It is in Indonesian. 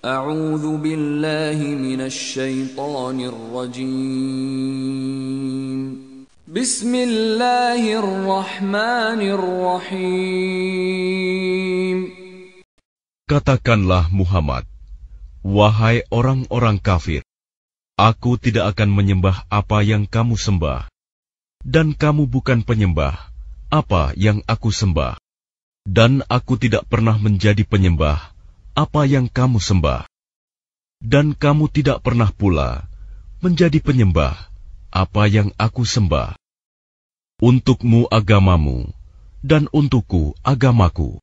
Katakanlah Muhammad, wahai orang-orang kafir, aku tidak akan menyembah apa yang kamu sembah, dan kamu bukan penyembah apa yang aku sembah, dan aku tidak pernah menjadi penyembah apa yang kamu sembah, dan kamu tidak pernah pula menjadi penyembah apa yang aku sembah. Untukmu agamamu, dan untukku agamaku.